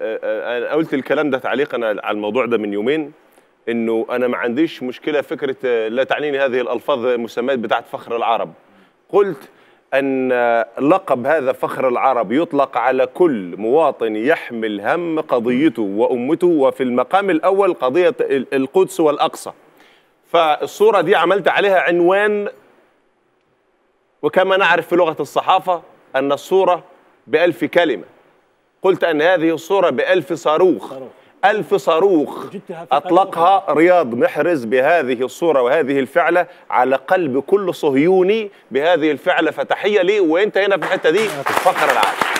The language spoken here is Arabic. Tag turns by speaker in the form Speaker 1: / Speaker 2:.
Speaker 1: انا قلت الكلام ده تعليقا على الموضوع ده من يومين انه انا ما عنديش مشكله فكره لا تعنيني هذه الالفاظ مسميات بتاعت فخر العرب قلت ان لقب هذا فخر العرب يطلق على كل مواطن يحمل هم قضيته وامته وفي المقام الاول قضيه القدس والاقصى فالصوره دي عملت عليها عنوان وكما نعرف في لغه الصحافه ان الصوره بالف كلمه قلت أن هذه الصورة بألف صاروخ, ألف صاروخ أطلقها رياض محرز بهذه الصورة وهذه الفعلة على قلب كل صهيوني بهذه الفعلة فتحية لي وإنت هنا في الحتة دي فخر العالم